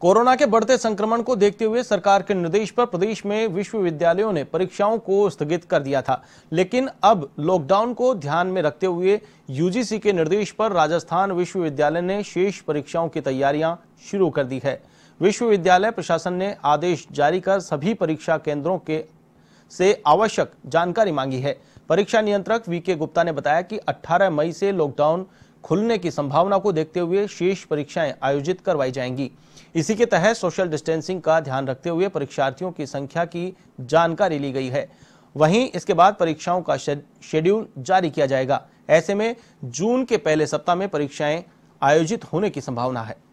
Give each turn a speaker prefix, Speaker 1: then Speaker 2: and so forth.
Speaker 1: corona के बढ़ते संक्रमण को देखते हुए सरकार के निर्देश पर प्रदेश में विश्वविद्यालयों ने परीक्षाओं को स्थगित कर दिया था लेकिन अब लॉकडाउन को ध्यान में रखते हुए यूजीसी के निर्देश पर राजस्थान विश्वविद्यालय ने शेष परीक्षाओं की तैयारियां शुरू कर दी है विश्वविद्यालय प्रशासन ने आदेश जारी कर सभी परीक्षा केंद्रों के से आवश्यक जानकारी मांगी है परीक्षा नियंत्रक वी गुप्ता ने बताया कि अट्ठारह मई से लॉकडाउन खुलने की संभावना को देखते हुए शेष परीक्षाएं आयोजित करवाई जाएंगी इसी के तहत सोशल डिस्टेंसिंग का ध्यान रखते हुए परीक्षार्थियों की संख्या की जानकारी ली गई है वहीं इसके बाद परीक्षाओं का शेड्यूल जारी किया जाएगा ऐसे में जून के पहले सप्ताह में परीक्षाएं आयोजित होने की संभावना है